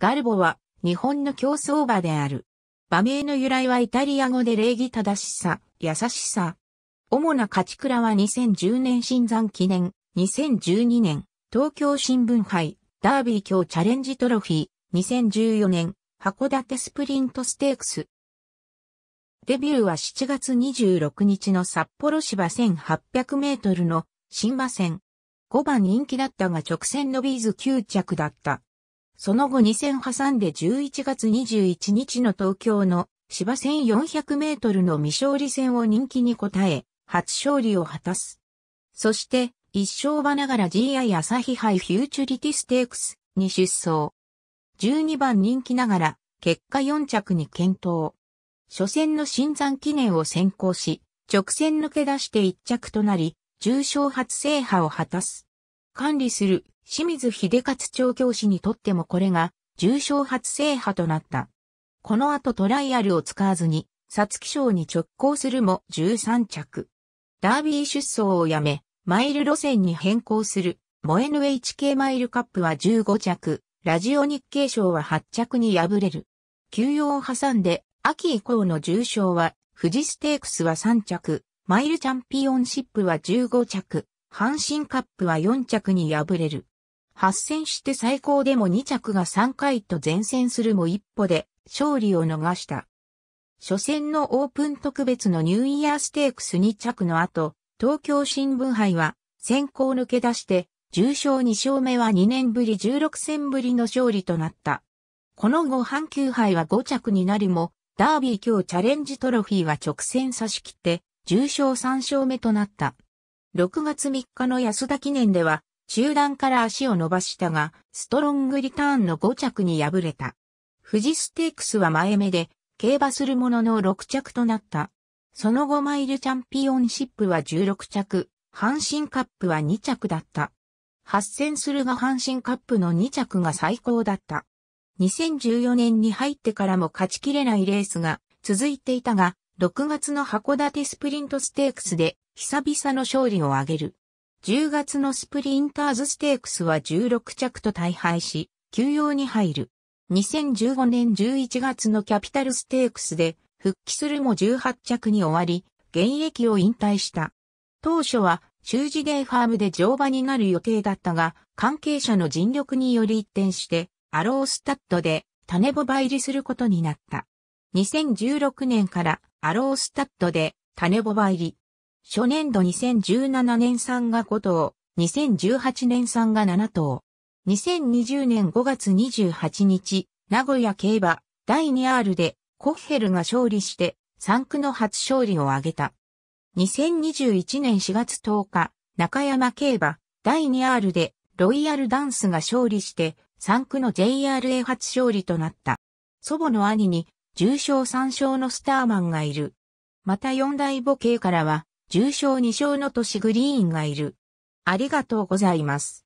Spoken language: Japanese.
ガルボは日本の競走馬である。馬名の由来はイタリア語で礼儀正しさ、優しさ。主な勝ち倉は2010年新山記念、2012年、東京新聞杯、ダービー強チャレンジトロフィー、2014年、函館スプリントステークス。デビューは7月26日の札幌芝1800メートルの新馬戦。5番人気だったが直線のビーズ9着だった。その後2戦挟んで11月21日の東京の芝1 400メートルの未勝利戦を人気に応え、初勝利を果たす。そして、一勝場ながら GI 朝日杯フューチュリティステークスに出走。12番人気ながら、結果4着に検討。初戦の新山記念を先行し、直線抜け出して1着となり、重賞初制覇を果たす。管理する清水秀勝調教師にとってもこれが重賞初制覇となった。この後トライアルを使わずに、サツキ賞に直行するも13着。ダービー出走をやめ、マイル路線に変更する、モエヌ HK マイルカップは15着、ラジオ日経賞は8着に敗れる。休養を挟んで、秋以降の重賞は、富士ステークスは3着、マイルチャンピオンシップは15着、阪神カップは4着に敗れる。発戦して最高でも2着が3回と前線するも一歩で勝利を逃した。初戦のオープン特別のニューイヤーステークス2着の後、東京新聞杯は先行抜け出して、重賞2勝目は2年ぶり16戦ぶりの勝利となった。この後阪急杯は5着になりも、ダービー今日チャレンジトロフィーは直線差し切って、重賞3勝目となった。6月3日の安田記念では、中段から足を伸ばしたが、ストロングリターンの5着に敗れた。富士ステークスは前目で、競馬するものの6着となった。その後マイルチャンピオンシップは16着、阪神カップは2着だった。発戦するが阪神カップの2着が最高だった。2014年に入ってからも勝ちきれないレースが続いていたが、6月の函館スプリントステークスで久々の勝利を挙げる。10月のスプリンターズステークスは16着と大敗し、休養に入る。2015年11月のキャピタルステークスで復帰するも18着に終わり、現役を引退した。当初は、中次デイファームで乗馬になる予定だったが、関係者の尽力により一転して、アロースタッドで種ボバ入りすることになった。2016年からアロースタッドで種ボバ入り。初年度2017年3が5頭、2018年3が7頭。2020年5月28日、名古屋競馬第 2R でコッヘルが勝利して3区の初勝利を挙げた。2021年4月10日、中山競馬第 2R でロイヤルダンスが勝利して3区の JRA 初勝利となった。祖母の兄に重賞3勝のスターマンがいる。また四大母系からは重賞2勝の都市グリーンがいる。ありがとうございます。